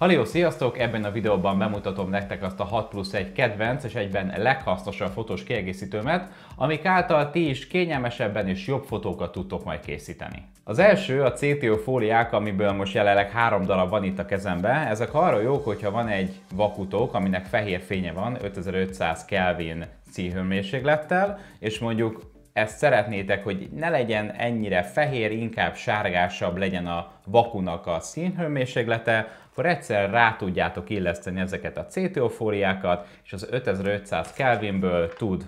Halió, sziasztok! Ebben a videóban bemutatom nektek azt a 6 plusz 1 kedvenc és egyben leghasznosabb fotós kiegészítőmet, amik által ti is kényelmesebben és jobb fotókat tudtok majd készíteni. Az első a CTO fóliák, amiből most jelenleg három darab van itt a kezemben. Ezek arra jók, hogyha van egy vakutók, aminek fehér fénye van, 5500 Kelvin színhőmérséklettel, és mondjuk ezt szeretnétek, hogy ne legyen ennyire fehér, inkább sárgásabb legyen a vakunak a színhőmérséklete, akkor egyszer rá tudjátok illeszteni ezeket a CTO fóliákat, és az 5500 Kelvinből tud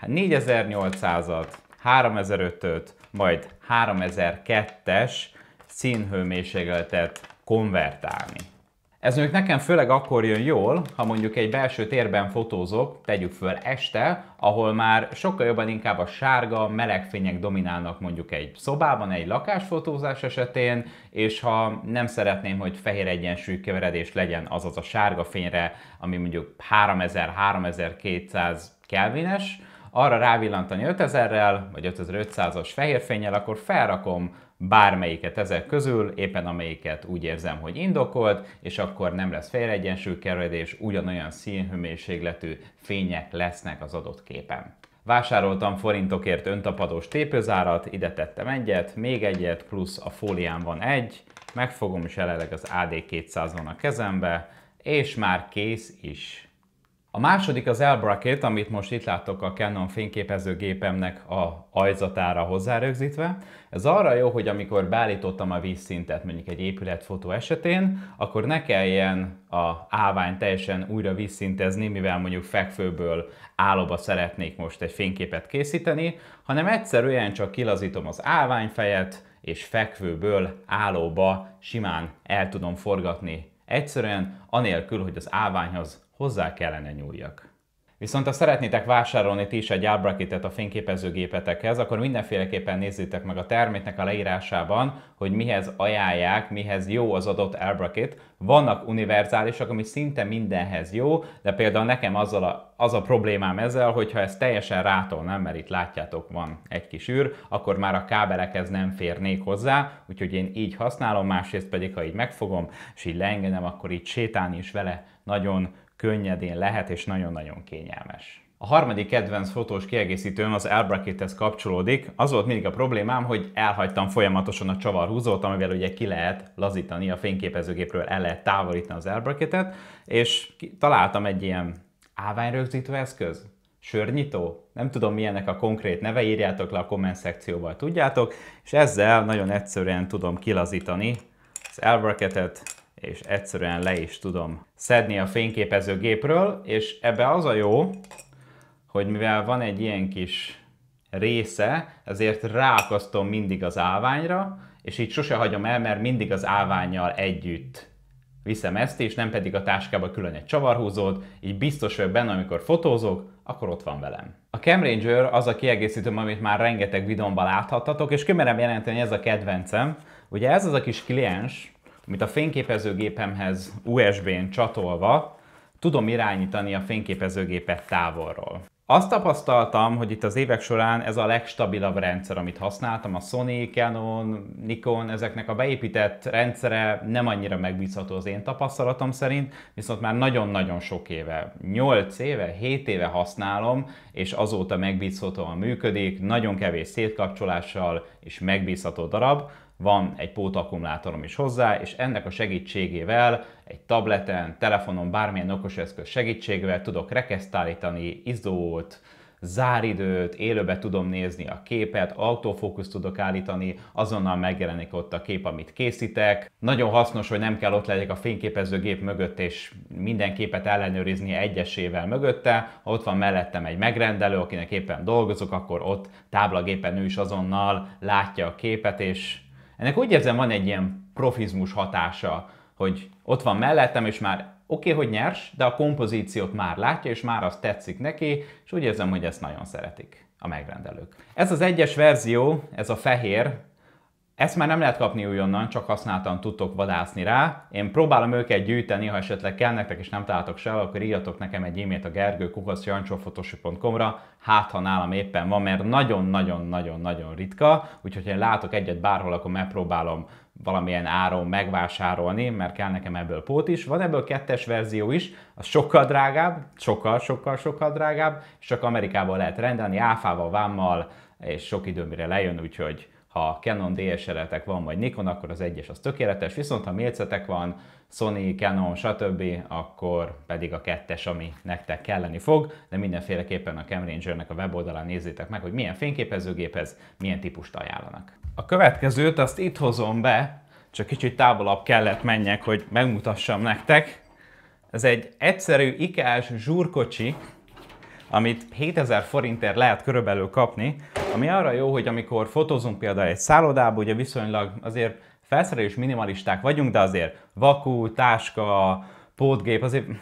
4800-at, 3500 öt majd 3002-es színhőmérsékletet konvertálni. Ez mondjuk nekem főleg akkor jön jól, ha mondjuk egy belső térben fotózok, tegyük föl este, ahol már sokkal jobban inkább a sárga, meleg fények dominálnak mondjuk egy szobában, egy lakásfotózás esetén, és ha nem szeretném, hogy fehér egyensúly keveredés legyen, azaz a sárga fényre, ami mondjuk 3000-3200 kelvines, arra rávillantani 5000-rel, vagy 5500-as fehérfényel, akkor felrakom bármelyiket ezek közül, éppen amelyiket úgy érzem, hogy indokolt, és akkor nem lesz félreegyensúlykeredés, ugyanolyan színhőmérsékletű fények lesznek az adott képen. Vásároltam forintokért öntapadós tépőzárat, ide tettem egyet, még egyet, plusz a fólián van egy, megfogom is jelenleg az AD200 on a kezembe, és már kész is. A második az l amit most itt láttok a Canon fényképezőgépemnek a ajzatára hozzárögzítve. Ez arra jó, hogy amikor beállítottam a vízszintet mondjuk egy épületfotó esetén, akkor ne kelljen a ávány teljesen újra vízszintezni, mivel mondjuk fekvőből állóba szeretnék most egy fényképet készíteni, hanem egyszerűen csak kilazítom az áványfejet, és fekvőből állóba simán el tudom forgatni. Egyszerűen anélkül, hogy az áványhoz hozzá kellene nyúljak. Viszont ha szeretnétek vásárolni ti is egy ábrakitet a fényképezőgépetekhez, akkor mindenféleképpen nézzétek meg a terméknek a leírásában, hogy mihez ajánlják, mihez jó az adott ábrakit. Vannak univerzálisak, ami szinte mindenhez jó, de például nekem azzal a, az a problémám ezzel, hogyha ez teljesen nem, mert itt látjátok van egy kis űr, akkor már a kábelekhez nem férnék hozzá, úgyhogy én így használom, másrészt pedig ha így megfogom, és így leengedem, akkor így sétálni is vele nagyon könnyedén lehet, és nagyon-nagyon kényelmes. A harmadik kedvenc fotós kiegészítőm az Elbrackethez kapcsolódik. Az volt mindig a problémám, hogy elhagytam folyamatosan a csavarhúzót, amivel ugye ki lehet lazítani a fényképezőgépről, el lehet távolítani az Elbracketet, és találtam egy ilyen áványrögzítő eszköz, sörnyitó, nem tudom milyenek a konkrét neve, írjátok le a komment szekcióval, tudjátok, és ezzel nagyon egyszerűen tudom kilazítani az Elbracketet, és egyszerűen le is tudom szedni a fényképezőgépről, és ebbe az a jó, hogy mivel van egy ilyen kis része, ezért ráakasztom mindig az állványra, és így sose hagyom el, mert mindig az állványjal együtt viszem ezt, és nem pedig a táskába külön egy csavarhúzót, így biztos vagyok benne, amikor fotózok, akkor ott van velem. A Cam Ranger az a kiegészítőm, amit már rengeteg videómban láthattatok, és kimerem jelenteni, ez a kedvencem. Ugye ez az a kis kliens, amit a fényképezőgépemhez USB-n csatolva tudom irányítani a fényképezőgépet távolról. Azt tapasztaltam, hogy itt az évek során ez a legstabilabb rendszer, amit használtam, a Sony, Canon, Nikon, ezeknek a beépített rendszere nem annyira megbízható az én tapasztalatom szerint, viszont már nagyon-nagyon sok éve, 8 éve, 7 éve használom, és azóta megbízhatóan működik, nagyon kevés szétkapcsolással és megbízható darab, van egy pótakkumulátorom is hozzá, és ennek a segítségével egy tableten, telefonon, bármilyen okos eszköz segítségével tudok rekeszt állítani, izót, záridőt, élőbe tudom nézni a képet, autofókusz tudok állítani, azonnal megjelenik ott a kép, amit készítek. Nagyon hasznos, hogy nem kell ott legyek a fényképezőgép mögött, és minden képet ellenőrizni egyesével mögötte. Ha ott van mellettem egy megrendelő, akinek éppen dolgozok, akkor ott táblagépen ő is azonnal látja a képet, és ennek úgy érzem van egy ilyen profizmus hatása, hogy ott van mellettem, és már oké, okay, hogy nyers, de a kompozíciót már látja, és már az tetszik neki, és úgy érzem, hogy ezt nagyon szeretik a megrendelők. Ez az egyes verzió, ez a fehér, ezt már nem lehet kapni újonnan, csak használtan tudtok vadászni rá. Én próbálom őket gyűjteni, ha esetleg kell nektek és nem találtok se, akkor írjatok nekem egy e-mailt a gergőkukaszjancsófotosi.com-ra, hát ha nálam éppen van, mert nagyon-nagyon-nagyon-nagyon ritka, úgyhogy ha én látok egyet bárhol, akkor megpróbálom valamilyen áron megvásárolni, mert kell nekem ebből pót is. Van ebből kettes verzió is, az sokkal drágább, sokkal-sokkal-sokkal drágább, és csak Amerikában lehet rendelni, áfával, vámmal, és sok időmire lejön, úgyhogy ha Canon dslr etek van, vagy Nikon, akkor az egyes az tökéletes, viszont ha mércetek van, Sony, Canon, stb., akkor pedig a kettes, ami nektek kelleni fog, de mindenféleképpen a Camranger-nek a weboldalán nézzétek meg, hogy milyen fényképezőgéphez milyen típust ajánlanak. A következőt azt itt hozom be, csak kicsit távolabb kellett menjek, hogy megmutassam nektek. Ez egy egyszerű ikás zsúrkocsi, amit 7000 forintért lehet körülbelül kapni, ami arra jó, hogy amikor fotózunk például egy szállodába, ugye viszonylag azért felszerelés minimalisták vagyunk, de azért vakú, táska, pótgép, azért mm,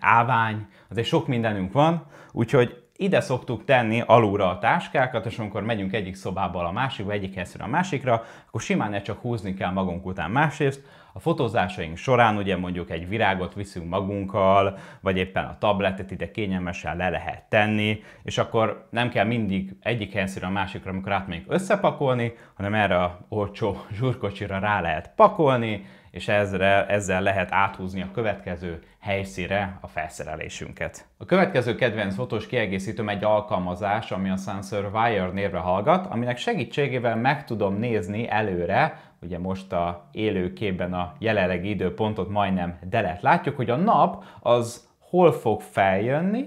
ávány, azért sok mindenünk van, úgyhogy ide szoktuk tenni alulra a táskákat, és amikor megyünk egyik szobából a másikba, egyik helyszínre a másikra, akkor simán ne csak húzni kell magunk után másrészt. A fotózásaink során ugye mondjuk egy virágot viszünk magunkkal, vagy éppen a tabletet ide kényelmesen le lehet tenni, és akkor nem kell mindig egyik helyszínre a másikra, amikor átmegyünk összepakolni, hanem erre a olcsó zsúrkocsira rá lehet pakolni, és ezzel ezzel lehet áthúzni a következő helyszíre a felszerelésünket. A következő kedvenc fotós kiegészítőm egy alkalmazás, ami a Sensor Wire névre hallgat, aminek segítségével meg tudom nézni előre, ugye most a élő képben a jelenlegi időpontot majdnem delet látjuk, hogy a nap az hol fog feljönni,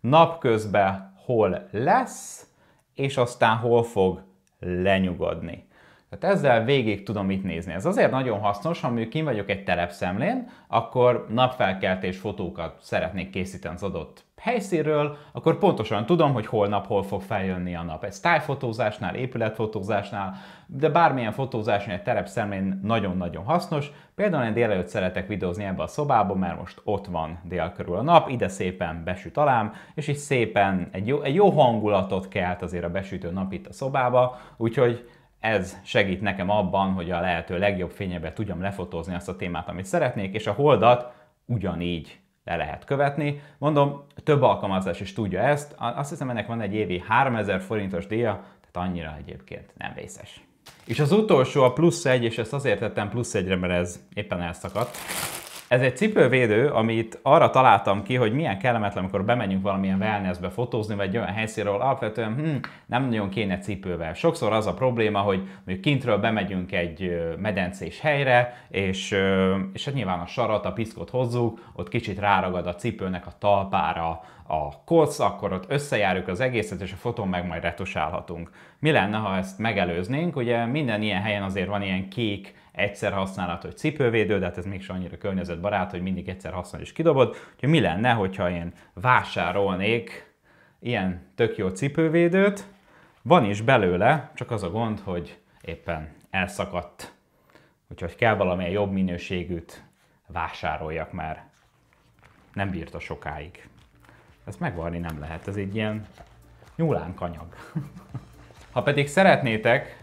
napközben hol lesz, és aztán hol fog lenyugodni. Tehát ezzel végig tudom itt nézni. Ez azért nagyon hasznos, ha mondjuk kim vagyok egy telepszemlén, akkor napfelkeltés fotókat szeretnék készíteni az adott helyszínről, akkor pontosan tudom, hogy holnap hol fog feljönni a nap. Ez tájfotózásnál, épületfotózásnál, de bármilyen fotózásnál egy terepszemlén nagyon-nagyon hasznos. Például én délelőtt szeretek videózni ebbe a szobába, mert most ott van dél körül a nap, ide szépen besüt alám, és így szépen egy jó, egy jó hangulatot kelt azért a besütő nap itt a szobába, úgyhogy ez segít nekem abban, hogy a lehető legjobb fényebe tudjam lefotózni azt a témát, amit szeretnék, és a holdat ugyanígy le lehet követni. Mondom, több alkalmazás is tudja ezt, azt hiszem ennek van egy évi 3000 forintos díja, tehát annyira egyébként nem vészes. És az utolsó a plusz egy, és ezt azért tettem plusz egyre, mert ez éppen elszakadt. Ez egy cipővédő, amit arra találtam ki, hogy milyen kellemetlen, amikor bemegyünk valamilyen wellnessbe fotózni, vagy egy olyan helyszínről, alapvetően hm, nem nagyon kéne cipővel. Sokszor az a probléma, hogy mondjuk kintről bemegyünk egy medencés helyre, és, és hát nyilván a sarat, a piszkot hozzuk, ott kicsit ráragad a cipőnek a talpára, a kolc, akkor ott összejárjuk az egészet, és a fotón meg majd retusálhatunk. Mi lenne, ha ezt megelőznénk? Ugye minden ilyen helyen azért van ilyen kék egyszer használat, hogy cipővédő, de hát ez mégsem annyira környezetbarát, hogy mindig egyszer használ és kidobod. Úgyhogy mi lenne, hogyha én vásárolnék ilyen tök jó cipővédőt? Van is belőle, csak az a gond, hogy éppen elszakadt. Úgyhogy kell valamilyen jobb minőségűt vásároljak már. Nem bírta sokáig. Ezt megvarni nem lehet, ez egy ilyen nyúlánkanyag. Ha pedig szeretnétek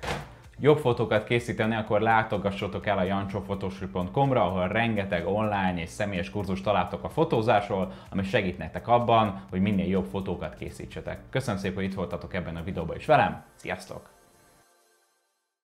jobb fotókat készíteni, akkor látogassatok el a jancsofotosri.com-ra, ahol rengeteg online és személyes kurzust találtok a fotózásról, ami segít nektek abban, hogy minél jobb fotókat készítsetek. Köszönöm szépen, hogy itt voltatok ebben a videóban is velem, sziasztok!